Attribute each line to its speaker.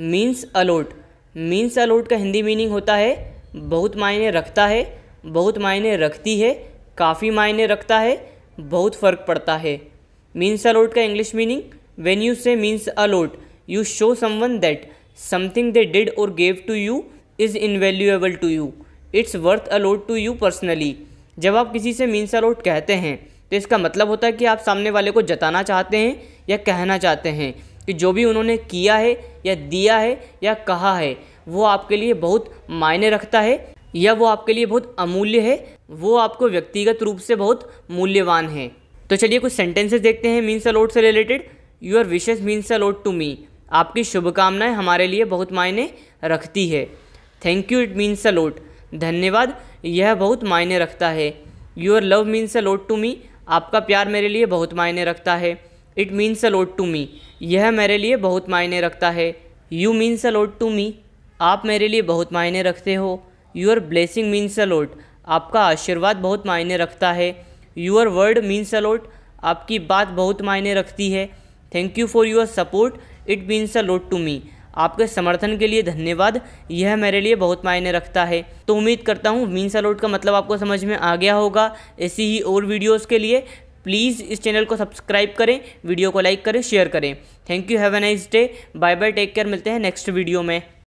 Speaker 1: means a lot means a lot का Hindi meaning होता है बहुत मायने रखता है बहुत मायने रखती है काफ़ी मायने रखता है बहुत फ़र्क पड़ता है मीन्स अलोट का English meaning when you say means a lot you show someone that something they did और gave to you is invaluable to you it's worth a lot to you personally जब आप किसी से मीन्स अलोट कहते हैं तो इसका मतलब होता है कि आप सामने वाले को जताना चाहते हैं या कहना चाहते हैं कि जो भी उन्होंने किया है या दिया है या कहा है वो आपके लिए बहुत मायने रखता है या वो आपके लिए बहुत अमूल्य है वो आपको व्यक्तिगत रूप से बहुत मूल्यवान है तो चलिए कुछ सेंटेंसेस देखते हैं मीन्स अलॉट से related your wishes means a lot to me आपकी शुभकामनाएं हमारे लिए बहुत मायने रखती है thank you it means a lot धन्यवाद यह बहुत मायने रखता है your love means a lot to me आपका प्यार मेरे लिए बहुत मायने रखता है it means a lot to me यह मेरे लिए बहुत मायने रखता है you means a lot to me आप मेरे लिए बहुत मायने रखते हो your blessing means a lot आपका आशीर्वाद बहुत मायने रखता है your word means a lot आपकी बात बहुत मायने रखती है thank you for your support it means a lot to me आपके समर्थन के लिए धन्यवाद यह मेरे लिए बहुत मायने रखता है तो उम्मीद करता हूँ मीन्स अलोट का मतलब आपको समझ में आ गया होगा ऐसी ही और वीडियोस के लिए प्लीज़ इस चैनल को सब्सक्राइब करें वीडियो को लाइक करें शेयर करें thank you have a nice day bye bye take care मिलते हैं नेक्स्ट वीडियो में